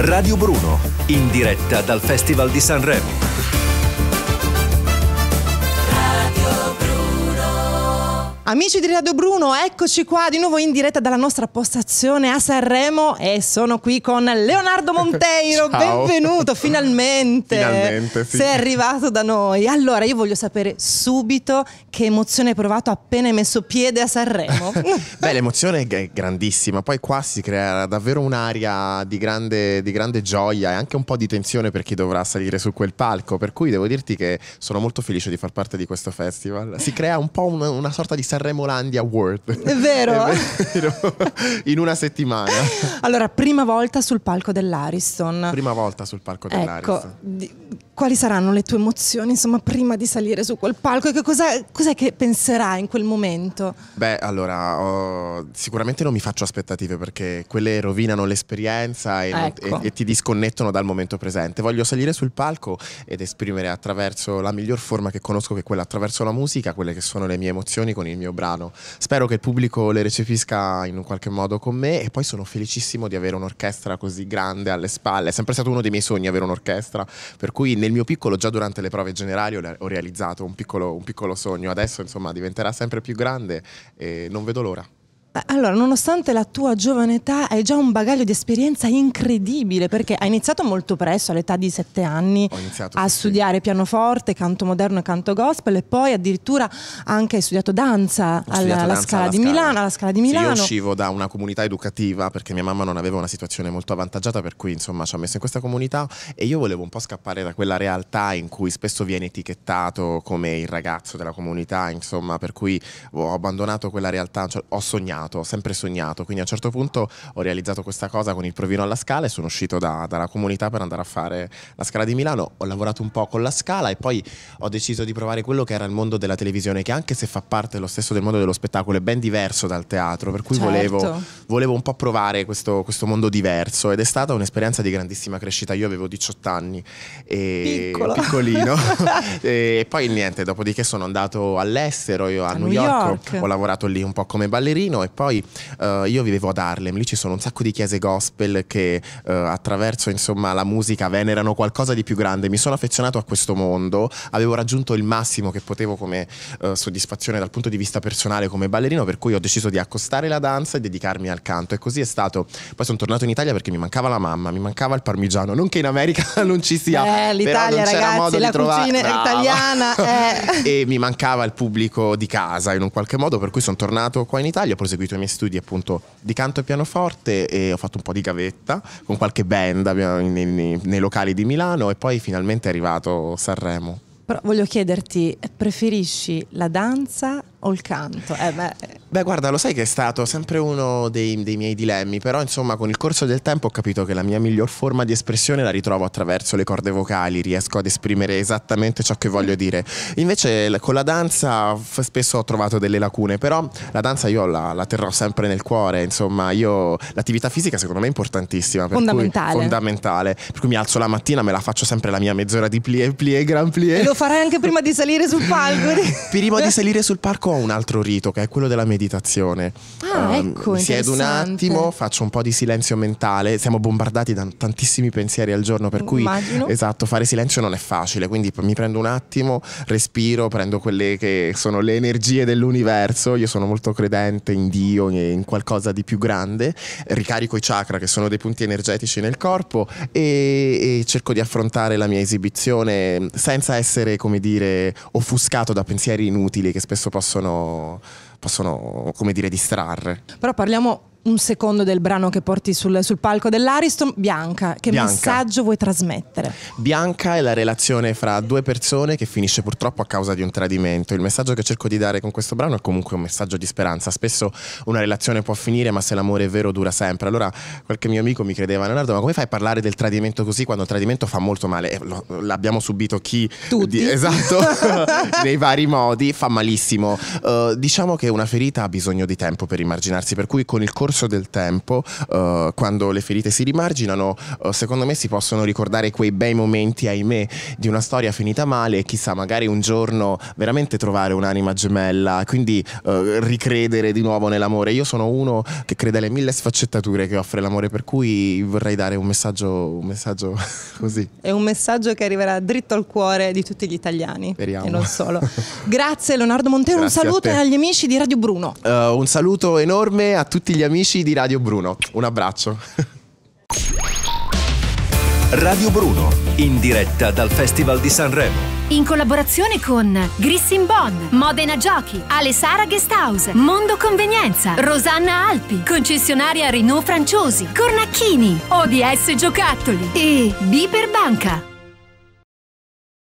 Radio Bruno, in diretta dal Festival di Sanremo. Amici di Radio Bruno, eccoci qua di nuovo in diretta dalla nostra postazione a Sanremo e sono qui con Leonardo Monteiro. Benvenuto, finalmente. finalmente sì. Sei arrivato da noi. Allora, io voglio sapere subito che emozione hai provato appena hai messo piede a Sanremo. Beh, l'emozione è grandissima, poi qua si crea davvero un'aria di grande, di grande gioia e anche un po' di tensione per chi dovrà salire su quel palco, per cui devo dirti che sono molto felice di far parte di questo festival. Si crea un po' una, una sorta di Sanremo Sanremo Landia World. È vero. È vero. In una settimana. Allora, prima volta sul palco dell'Ariston. Prima volta sul palco ecco, dell'Ariston. Di- quali saranno le tue emozioni insomma, prima di salire su quel palco e che cos'è, cos che penserai in quel momento? Beh, allora, oh, sicuramente non mi faccio aspettative perché quelle rovinano l'esperienza e, ecco. e, e, ti disconnettono dal momento presente. Voglio salire sul palco ed esprimere attraverso la miglior forma che conosco, che è quella attraverso la musica, quelle che sono le mie emozioni con il mio brano. Spero che il pubblico le recepisca in un qualche modo con me e poi sono felicissimo di avere un'orchestra così grande alle spalle. È sempre stato uno dei miei sogni avere un'orchestra, per cui nel nel mio piccolo, già durante le prove generali ho, ho realizzato un piccolo, un piccolo sogno, adesso insomma diventerà sempre più grande e non vedo l'ora. Allora, nonostante la tua giovane età, hai già un bagaglio di esperienza incredibile perché hai iniziato molto presto, all'età di sette anni, a studiare sì. pianoforte, canto moderno e canto gospel e poi addirittura anche hai studiato danza, alla, studiato alla, danza scala alla, scala. Milano, alla, Scala di Milano. Sì, io uscivo da una comunità educativa perché mia mamma non aveva una situazione molto avvantaggiata, per cui insomma ci ha messo in questa comunità e io volevo un po' scappare da quella realtà in cui spesso viene etichettato come il ragazzo della comunità, insomma, per cui ho abbandonato quella realtà, cioè, ho sognato sognato, ho sempre sognato, quindi a un certo punto ho realizzato questa cosa con il provino alla Scala e sono uscito da, dalla comunità per andare a fare la Scala di Milano, ho lavorato un po' con la Scala e poi ho deciso di provare quello che era il mondo della televisione, che anche se fa parte lo stesso del mondo dello spettacolo è ben diverso dal teatro, per cui certo. volevo, volevo, un po' provare questo, questo, mondo diverso ed è stata un'esperienza di grandissima crescita, io avevo 18 anni e Piccolo. piccolino e poi niente, dopodiché sono andato all'estero, io a, a New, York, York, ho lavorato lì un po' come ballerino e poi eh, io vivevo ad Harlem, lì ci sono un sacco di chiese gospel che eh, attraverso insomma la musica venerano qualcosa di più grande. Mi sono affezionato a questo mondo, avevo raggiunto il massimo che potevo come eh, soddisfazione dal punto di vista personale come ballerino, per cui ho deciso di accostare la danza e dedicarmi al canto. E così è stato. Poi sono tornato in Italia perché mi mancava la mamma, mi mancava il parmigiano. Non che in America non ci sia, eh, l'Italia, però non ragazzi, modo la cucina trova... italiana. Eh. e mi mancava il pubblico di casa in un qualche modo, per cui sono tornato qua in Italia, ho preso seguito i miei studi appunto di canto e pianoforte e ho fatto un po' di gavetta con qualche band nei, nei, nei locali di Milano e poi finalmente è arrivato Sanremo. Però voglio chiederti, preferisci la danza o il canto? Eh beh. Eh. beh. guarda, lo sai che è stato sempre uno dei, dei, miei dilemmi, però insomma con il corso del tempo ho capito che la mia miglior forma di espressione la ritrovo attraverso le corde vocali, riesco ad esprimere esattamente ciò che voglio dire. Invece con la danza spesso ho trovato delle lacune, però la danza io la, la terrò sempre nel cuore, insomma io l'attività fisica secondo me è importantissima, per fondamentale. Cui, fondamentale, per cui mi alzo la mattina, me la faccio sempre la mia mezz'ora di plie, plie, gran plie. E lo farei anche prima di salire sul palco? prima di salire sul palco dedico un altro rito che è quello della meditazione. Ah, um, ecco, mi siedo un attimo, faccio un po' di silenzio mentale, siamo bombardati da tantissimi pensieri al giorno, per cui Immagino. esatto, fare silenzio non è facile, quindi mi prendo un attimo, respiro, prendo quelle che sono le energie dell'universo, io sono molto credente in Dio, e in qualcosa di più grande, ricarico i chakra che sono dei punti energetici nel corpo e, e cerco di affrontare la mia esibizione senza essere, come dire, offuscato da pensieri inutili che spesso possono possono possono come dire distrarre. Però parliamo un secondo del brano che porti sul, sul palco dell'Ariston. Bianca, che Bianca. messaggio vuoi trasmettere? Bianca è la relazione fra due persone che finisce purtroppo a causa di un tradimento. Il messaggio che cerco di dare con questo brano è comunque un messaggio di speranza. Spesso una relazione può finire, ma se l'amore è vero dura sempre. Allora qualche mio amico mi credeva, Leonardo, ma come fai a parlare del tradimento così quando il tradimento fa molto male? Eh, lo, l'abbiamo subito chi... Tutti. Di, esatto, nei vari modi, fa malissimo. Uh, diciamo che una ferita ha bisogno di tempo per rimarginarsi, per cui con il corso corso del tempo, uh, quando le ferite si rimarginano, uh, secondo me si possono ricordare quei bei momenti, ahimè, di una storia finita male e chissà, magari un giorno veramente trovare un'anima gemella, quindi uh, ricredere di nuovo nell'amore. Io sono uno che crede alle mille sfaccettature che offre l'amore, per cui vorrei dare un messaggio, un messaggio così. È un messaggio che arriverà dritto al cuore di tutti gli italiani. Speriamo. E non solo. Grazie Leonardo Montero, Grazie un saluto agli amici di Radio Bruno. un saluto enorme a tutti gli amici amici di Radio Bruno. Un abbraccio. Radio Bruno, in diretta dal Festival di Sanremo. In collaborazione con Grissin Bonn, Modena Giochi, Alessara Guesthouse, Mondo Convenienza, Rosanna Alpi, concessionaria Renault Franciosi, Cornacchini, ODS Giocattoli e Biper Banca.